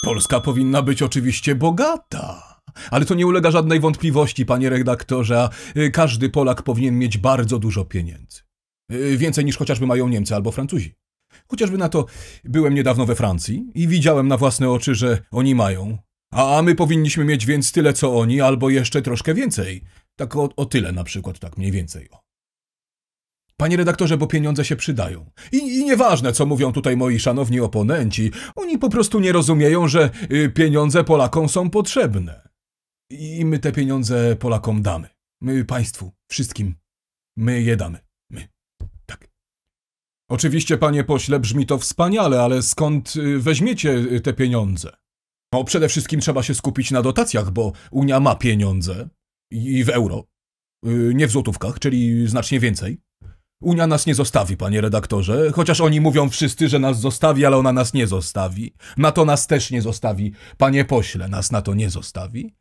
Polska powinna być oczywiście bogata. Ale to nie ulega żadnej wątpliwości, panie redaktorze. Y, każdy Polak powinien mieć bardzo dużo pieniędzy. Y, więcej niż chociażby mają Niemcy albo Francuzi. Chociażby na to byłem niedawno we Francji i widziałem na własne oczy, że oni mają. A my powinniśmy mieć więc tyle co oni, albo jeszcze troszkę więcej. Tak o, o tyle na przykład, tak mniej więcej. O. Panie redaktorze, bo pieniądze się przydają. I, I nieważne, co mówią tutaj moi szanowni oponenci, oni po prostu nie rozumieją, że y, pieniądze Polakom są potrzebne. I my te pieniądze Polakom damy. My państwu, wszystkim. My je damy. My. Tak. Oczywiście, panie pośle, brzmi to wspaniale, ale skąd y, weźmiecie y, te pieniądze? No, przede wszystkim trzeba się skupić na dotacjach, bo Unia ma pieniądze. I w euro. Nie w złotówkach, czyli znacznie więcej. Unia nas nie zostawi, panie redaktorze, chociaż oni mówią wszyscy, że nas zostawi, ale ona nas nie zostawi. Na to nas też nie zostawi. Panie pośle, nas na to nie zostawi.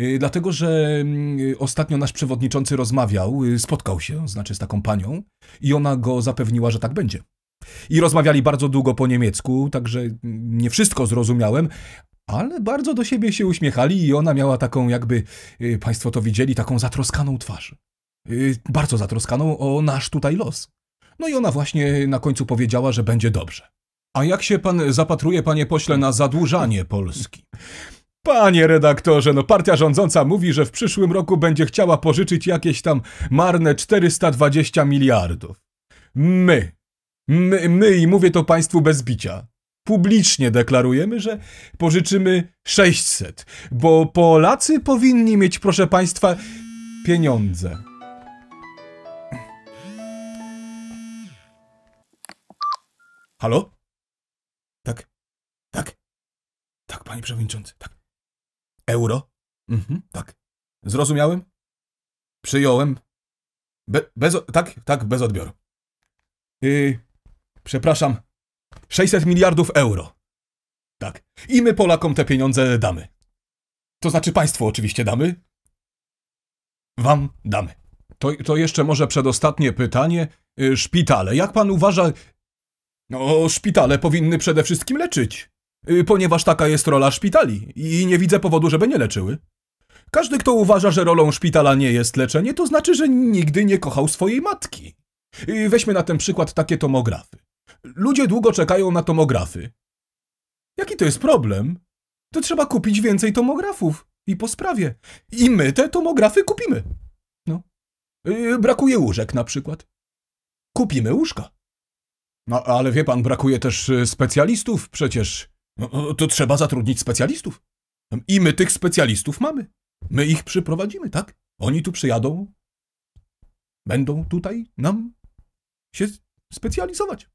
Y, dlatego, że mm, y, ostatnio nasz przewodniczący rozmawiał, y, spotkał się, znaczy z taką panią, i ona go zapewniła, że tak będzie. I rozmawiali bardzo długo po niemiecku, także mm, nie wszystko zrozumiałem, ale bardzo do siebie się uśmiechali i ona miała taką, jakby państwo to widzieli, taką zatroskaną twarz. Y, bardzo zatroskaną o nasz tutaj los. No i ona właśnie na końcu powiedziała, że będzie dobrze. A jak się pan zapatruje, panie pośle, na zadłużanie Polski? Panie redaktorze, no partia rządząca mówi, że w przyszłym roku będzie chciała pożyczyć jakieś tam marne 420 miliardów. My, my, my i mówię to państwu bez bicia, publicznie deklarujemy, że pożyczymy 600, bo Polacy powinni mieć, proszę państwa, pieniądze. Halo? Tak, tak, tak, panie przewodniczący, tak. Euro? Mhm. Tak. Zrozumiałem? Przyjąłem? Be bez, tak, tak, bez odbioru. Yy, przepraszam, 600 miliardów euro. Tak. I my Polakom te pieniądze damy. To znaczy państwo oczywiście damy. Wam damy. To, to jeszcze może przedostatnie pytanie. Y, szpitale. Jak pan uważa, no, szpitale powinny przede wszystkim leczyć, y, ponieważ taka jest rola szpitali i nie widzę powodu, żeby nie leczyły. Każdy, kto uważa, że rolą szpitala nie jest leczenie, to znaczy, że nigdy nie kochał swojej matki. Y, weźmy na ten przykład takie tomografy. Ludzie długo czekają na tomografy. Jaki to jest problem? To trzeba kupić więcej tomografów i po sprawie. I my te tomografy kupimy. No. Y, brakuje łóżek na przykład. Kupimy łóżka. No ale wie pan, brakuje też y, specjalistów przecież. No, to trzeba zatrudnić specjalistów. I my tych specjalistów mamy. My ich przyprowadzimy, tak? Oni tu przyjadą. Będą tutaj nam się specjalizować.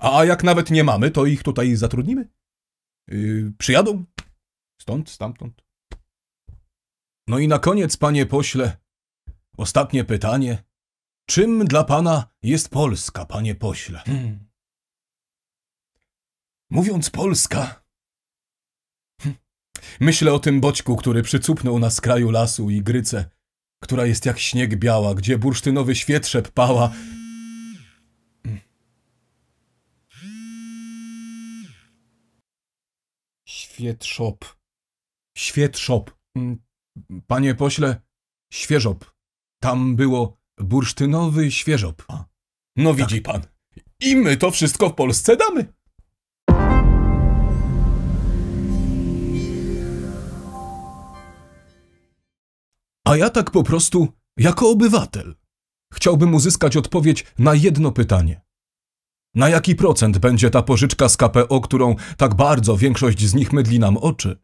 A jak nawet nie mamy, to ich tutaj zatrudnimy. Yy, przyjadą. Stąd, stamtąd. No i na koniec, panie pośle, ostatnie pytanie. Czym dla pana jest Polska, panie pośle? Hmm. Mówiąc Polska, hmm, myślę o tym boćku, który przycupnął na skraju lasu i gryce, która jest jak śnieg biała, gdzie bursztynowy świetrzep pała. Hmm. Świetrzop. Świetrzop. Hmm, panie pośle, świeżop. Tam było Bursztynowy świeżop. No widzi tak. pan. I my to wszystko w Polsce damy. A ja tak po prostu, jako obywatel, chciałbym uzyskać odpowiedź na jedno pytanie. Na jaki procent będzie ta pożyczka z KPO, którą tak bardzo większość z nich mydli nam oczy?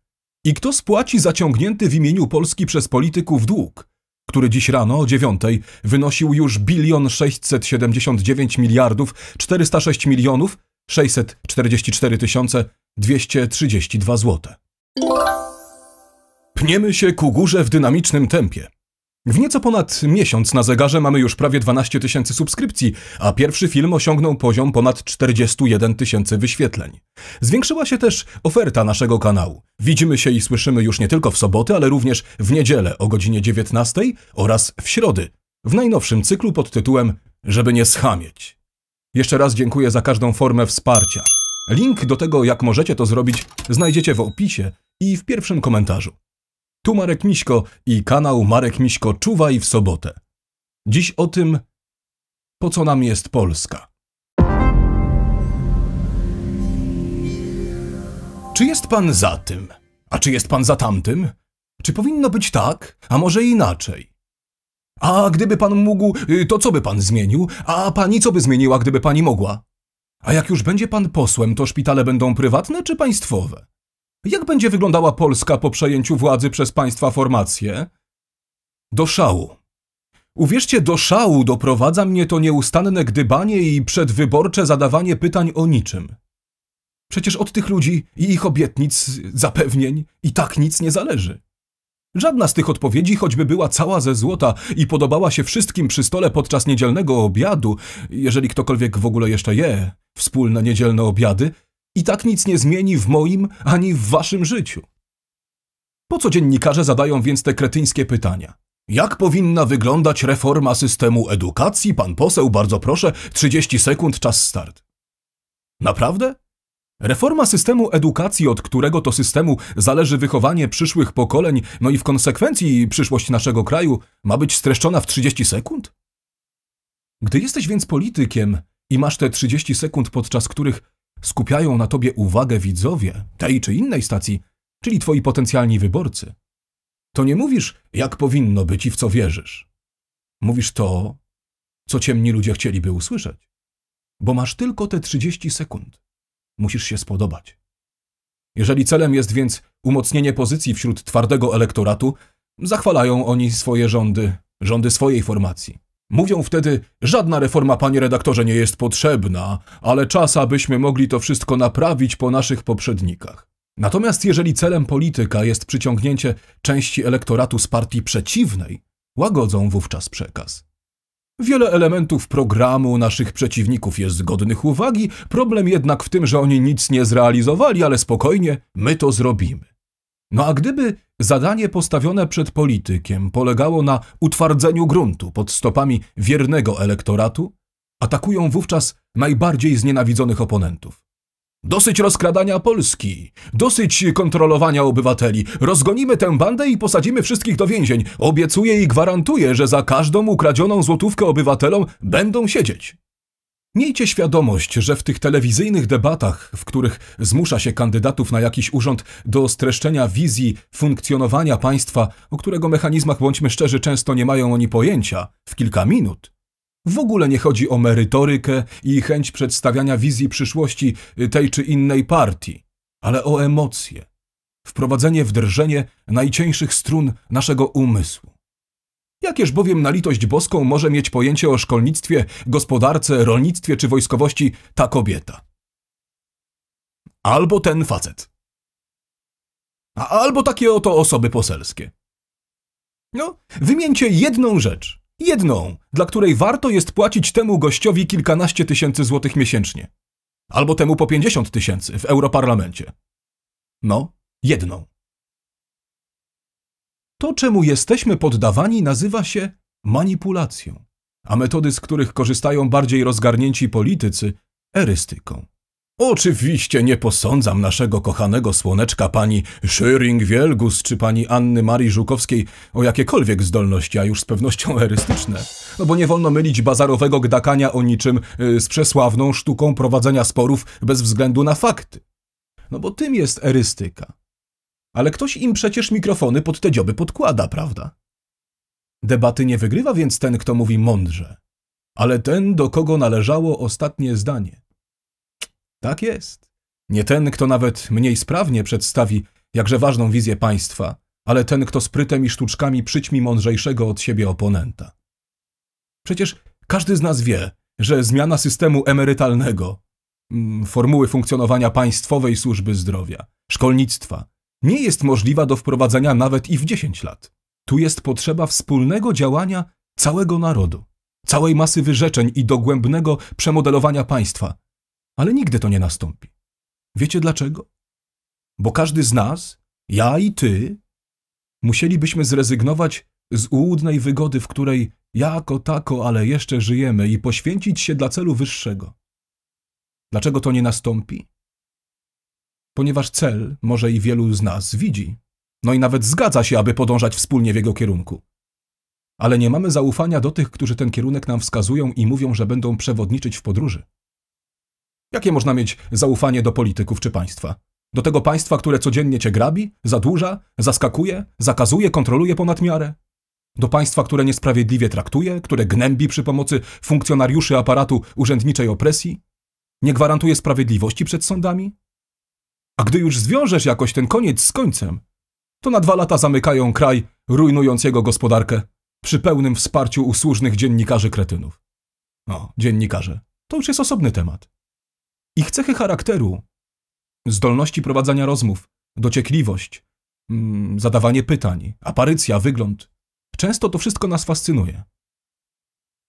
I kto spłaci zaciągnięty w imieniu Polski przez polityków dług? który dziś rano o dziewiątej wynosił już bilion sześćset siedemdziesiąt dziewięć miliardów sześć milionów sześćset czterdzieści cztery tysiące dwieście trzydzieści dwa złote. Pniemy się ku górze w dynamicznym tempie. W nieco ponad miesiąc na zegarze mamy już prawie 12 tysięcy subskrypcji, a pierwszy film osiągnął poziom ponad 41 tysięcy wyświetleń. Zwiększyła się też oferta naszego kanału. Widzimy się i słyszymy już nie tylko w soboty, ale również w niedzielę o godzinie 19 oraz w środy, w najnowszym cyklu pod tytułem Żeby nie schamieć. Jeszcze raz dziękuję za każdą formę wsparcia. Link do tego, jak możecie to zrobić, znajdziecie w opisie i w pierwszym komentarzu. Tu Marek Miśko i kanał Marek Miśko Czuwaj w sobotę. Dziś o tym, po co nam jest Polska. Czy jest pan za tym? A czy jest pan za tamtym? Czy powinno być tak, a może inaczej? A gdyby pan mógł, y, to co by pan zmienił? A pani co by zmieniła, gdyby pani mogła? A jak już będzie pan posłem, to szpitale będą prywatne czy państwowe? Jak będzie wyglądała Polska po przejęciu władzy przez państwa formacje? Do szału. Uwierzcie, do szału doprowadza mnie to nieustanne gdybanie i przedwyborcze zadawanie pytań o niczym. Przecież od tych ludzi i ich obietnic, zapewnień i tak nic nie zależy. Żadna z tych odpowiedzi, choćby była cała ze złota i podobała się wszystkim przy stole podczas niedzielnego obiadu, jeżeli ktokolwiek w ogóle jeszcze je wspólne niedzielne obiady, i tak nic nie zmieni w moim ani w waszym życiu. Po co dziennikarze zadają więc te kretyńskie pytania? Jak powinna wyglądać reforma systemu edukacji? Pan poseł, bardzo proszę, 30 sekund, czas start. Naprawdę? Reforma systemu edukacji, od którego to systemu zależy wychowanie przyszłych pokoleń, no i w konsekwencji przyszłość naszego kraju, ma być streszczona w 30 sekund? Gdy jesteś więc politykiem i masz te 30 sekund, podczas których skupiają na tobie uwagę widzowie tej czy innej stacji, czyli twoi potencjalni wyborcy, to nie mówisz, jak powinno być i w co wierzysz. Mówisz to, co ciemni ludzie chcieliby usłyszeć. Bo masz tylko te 30 sekund. Musisz się spodobać. Jeżeli celem jest więc umocnienie pozycji wśród twardego elektoratu, zachwalają oni swoje rządy, rządy swojej formacji. Mówią wtedy, żadna reforma, panie redaktorze, nie jest potrzebna, ale czas, abyśmy mogli to wszystko naprawić po naszych poprzednikach. Natomiast jeżeli celem polityka jest przyciągnięcie części elektoratu z partii przeciwnej, łagodzą wówczas przekaz. Wiele elementów programu naszych przeciwników jest godnych uwagi, problem jednak w tym, że oni nic nie zrealizowali, ale spokojnie, my to zrobimy. No a gdyby Zadanie postawione przed politykiem polegało na utwardzeniu gruntu pod stopami wiernego elektoratu, atakują wówczas najbardziej znienawidzonych oponentów. Dosyć rozkradania Polski, dosyć kontrolowania obywateli. Rozgonimy tę bandę i posadzimy wszystkich do więzień. Obiecuję i gwarantuję, że za każdą ukradzioną złotówkę obywatelom będą siedzieć. Miejcie świadomość, że w tych telewizyjnych debatach, w których zmusza się kandydatów na jakiś urząd do streszczenia wizji funkcjonowania państwa, o którego mechanizmach bądźmy szczerzy często nie mają oni pojęcia, w kilka minut, w ogóle nie chodzi o merytorykę i chęć przedstawiania wizji przyszłości tej czy innej partii, ale o emocje, wprowadzenie w drżenie najcieńszych strun naszego umysłu. Jakież bowiem na litość boską może mieć pojęcie o szkolnictwie, gospodarce, rolnictwie czy wojskowości ta kobieta? Albo ten facet. A albo takie oto osoby poselskie. No, wymieńcie jedną rzecz. Jedną, dla której warto jest płacić temu gościowi kilkanaście tysięcy złotych miesięcznie. Albo temu po pięćdziesiąt tysięcy w europarlamencie. No, jedną. To, czemu jesteśmy poddawani, nazywa się manipulacją, a metody, z których korzystają bardziej rozgarnięci politycy, erystyką. Oczywiście nie posądzam naszego kochanego słoneczka pani Schering-Wielgus czy pani Anny Marii Żukowskiej o jakiekolwiek zdolności, a już z pewnością erystyczne. No bo nie wolno mylić bazarowego gdakania o niczym y, z przesławną sztuką prowadzenia sporów bez względu na fakty. No bo tym jest erystyka ale ktoś im przecież mikrofony pod te dzioby podkłada, prawda? Debaty nie wygrywa więc ten, kto mówi mądrze, ale ten, do kogo należało ostatnie zdanie. Tak jest. Nie ten, kto nawet mniej sprawnie przedstawi jakże ważną wizję państwa, ale ten, kto sprytem i sztuczkami przyćmi mądrzejszego od siebie oponenta. Przecież każdy z nas wie, że zmiana systemu emerytalnego, mm, formuły funkcjonowania państwowej służby zdrowia, szkolnictwa, nie jest możliwa do wprowadzenia nawet i w 10 lat. Tu jest potrzeba wspólnego działania całego narodu, całej masy wyrzeczeń i dogłębnego przemodelowania państwa. Ale nigdy to nie nastąpi. Wiecie dlaczego? Bo każdy z nas, ja i ty, musielibyśmy zrezygnować z ułudnej wygody, w której jako tako, ale jeszcze żyjemy i poświęcić się dla celu wyższego. Dlaczego to nie nastąpi? ponieważ cel może i wielu z nas widzi. No i nawet zgadza się, aby podążać wspólnie w jego kierunku. Ale nie mamy zaufania do tych, którzy ten kierunek nam wskazują i mówią, że będą przewodniczyć w podróży. Jakie można mieć zaufanie do polityków czy państwa? Do tego państwa, które codziennie cię grabi, zadłuża, zaskakuje, zakazuje, kontroluje ponad miarę? Do państwa, które niesprawiedliwie traktuje, które gnębi przy pomocy funkcjonariuszy aparatu urzędniczej opresji? Nie gwarantuje sprawiedliwości przed sądami? A gdy już zwiążesz jakoś ten koniec z końcem, to na dwa lata zamykają kraj, rujnując jego gospodarkę, przy pełnym wsparciu usłużnych dziennikarzy kretynów. No, dziennikarze, to już jest osobny temat. Ich cechy charakteru, zdolności prowadzenia rozmów, dociekliwość, mm, zadawanie pytań, aparycja, wygląd, często to wszystko nas fascynuje.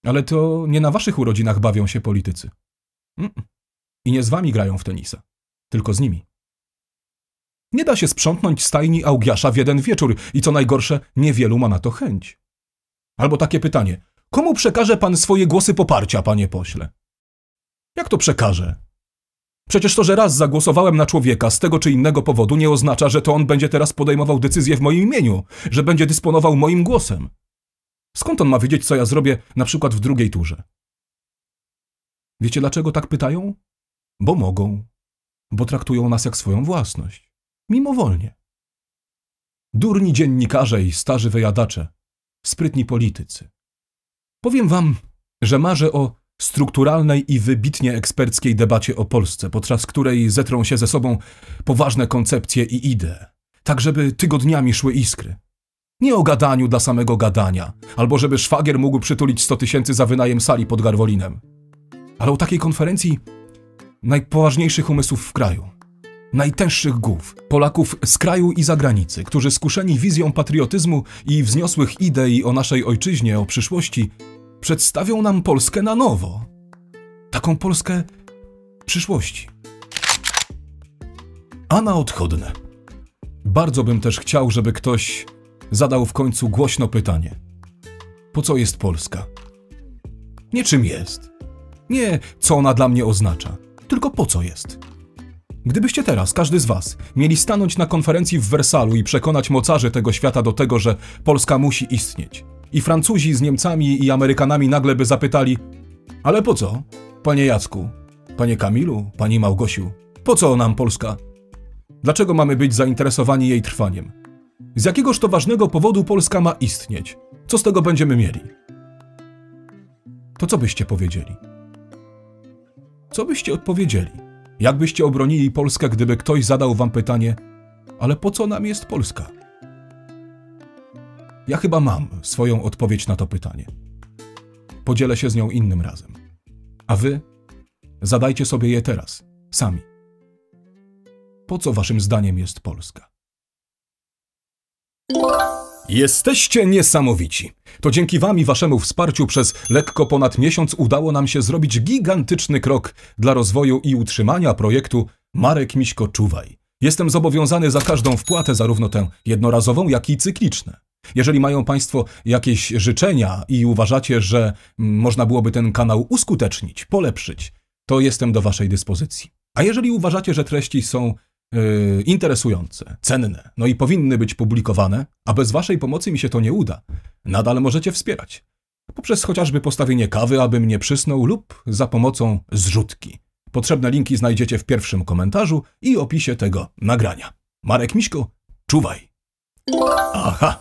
Ale to nie na waszych urodzinach bawią się politycy. Mm -mm. I nie z wami grają w tenisa, tylko z nimi. Nie da się sprzątnąć stajni augiasza w jeden wieczór i co najgorsze, niewielu ma na to chęć. Albo takie pytanie. Komu przekaże pan swoje głosy poparcia, panie pośle? Jak to przekaże? Przecież to, że raz zagłosowałem na człowieka z tego czy innego powodu, nie oznacza, że to on będzie teraz podejmował decyzję w moim imieniu, że będzie dysponował moim głosem. Skąd on ma wiedzieć, co ja zrobię na przykład w drugiej turze? Wiecie dlaczego tak pytają? Bo mogą. Bo traktują nas jak swoją własność mimowolnie. Durni dziennikarze i starzy wyjadacze, sprytni politycy. Powiem wam, że marzę o strukturalnej i wybitnie eksperckiej debacie o Polsce, podczas której zetrą się ze sobą poważne koncepcje i idee, tak żeby tygodniami szły iskry. Nie o gadaniu dla samego gadania, albo żeby szwagier mógł przytulić 100 tysięcy za wynajem sali pod Garwolinem, ale o takiej konferencji najpoważniejszych umysłów w kraju najtęższych głów, Polaków z kraju i zagranicy, którzy skuszeni wizją patriotyzmu i wzniosłych idei o naszej ojczyźnie, o przyszłości, przedstawią nam Polskę na nowo. Taką Polskę przyszłości. A na odchodne. Bardzo bym też chciał, żeby ktoś zadał w końcu głośno pytanie: Po co jest Polska? Nie czym jest. Nie co ona dla mnie oznacza, tylko po co jest. Gdybyście teraz, każdy z Was, mieli stanąć na konferencji w Wersalu i przekonać mocarzy tego świata do tego, że Polska musi istnieć, i Francuzi z Niemcami i Amerykanami nagle by zapytali: Ale po co? Panie Jacku, panie Kamilu, pani Małgosiu, po co nam Polska? Dlaczego mamy być zainteresowani jej trwaniem? Z jakiegoż to ważnego powodu Polska ma istnieć? Co z tego będziemy mieli? To co byście powiedzieli? Co byście odpowiedzieli? Jakbyście obronili Polskę, gdyby ktoś zadał wam pytanie, ale po co nam jest Polska? Ja chyba mam swoją odpowiedź na to pytanie. Podzielę się z nią innym razem. A wy zadajcie sobie je teraz, sami. Po co waszym zdaniem jest Polska? Jesteście niesamowici! To dzięki Wam i Waszemu wsparciu przez lekko ponad miesiąc udało nam się zrobić gigantyczny krok dla rozwoju i utrzymania projektu Marek Miśko Czuwaj. Jestem zobowiązany za każdą wpłatę, zarówno tę jednorazową, jak i cykliczne. Jeżeli mają Państwo jakieś życzenia i uważacie, że można byłoby ten kanał uskutecznić, polepszyć, to jestem do Waszej dyspozycji. A jeżeli uważacie, że treści są yy, interesujące, cenne, no i powinny być publikowane, a bez waszej pomocy mi się to nie uda. Nadal możecie wspierać. Poprzez chociażby postawienie kawy, aby mnie przysnął, lub za pomocą zrzutki. Potrzebne linki znajdziecie w pierwszym komentarzu i opisie tego nagrania. Marek Miśko, czuwaj! Aha!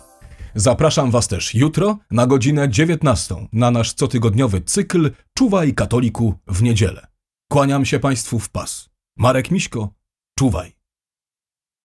Zapraszam Was też jutro na godzinę 19 na nasz cotygodniowy cykl Czuwaj katoliku w niedzielę. Kłaniam się Państwu w pas. Marek Miśko, czuwaj!